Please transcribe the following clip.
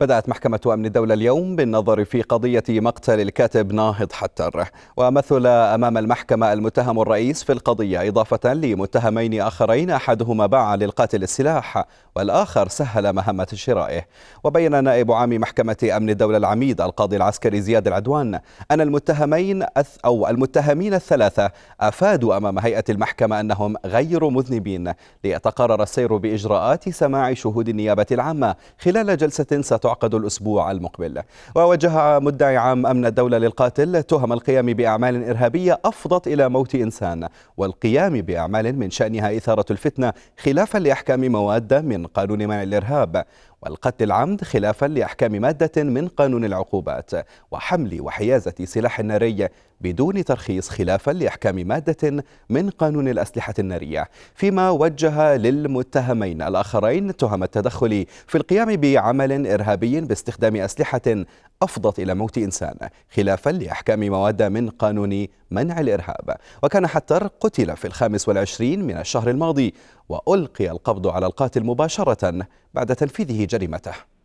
بدأت محكمة أمن الدولة اليوم بالنظر في قضية مقتل الكاتب ناهض حتر ومثل أمام المحكمة المتهم الرئيس في القضية إضافة لمتهمين آخرين أحدهما باع للقاتل السلاح والآخر سهل مهمة شرائه وبين نائب عام محكمة أمن الدولة العميد القاضي العسكري زياد العدوان أن المتهمين أو المتهمين الثلاثة أفادوا أمام هيئة المحكمة أنهم غير مذنبين ليتقرر السير بإجراءات سماع شهود النيابة العامة خلال جلسة ست تعقد الأسبوع المقبل ووجه مدعي عام أمن الدولة للقاتل تهم القيام بأعمال إرهابية أفضت إلى موت إنسان والقيام بأعمال من شأنها إثارة الفتنة خلافا لأحكام مواد من قانون منع الإرهاب والقتل العمد خلافا لأحكام مادة من قانون العقوبات وحمل وحيازة سلاح ناري بدون ترخيص خلافا لأحكام مادة من قانون الأسلحة النارية فيما وجه للمتهمين الآخرين تهم التدخل في القيام بعمل إرهابي إرهابي باستخدام أسلحة أفضت إلى موت إنسان خلافا لأحكام مواد من قانون منع الإرهاب وكان حتر قتل في الخامس والعشرين من الشهر الماضي وألقي القبض على القاتل مباشرة بعد تنفيذه جريمته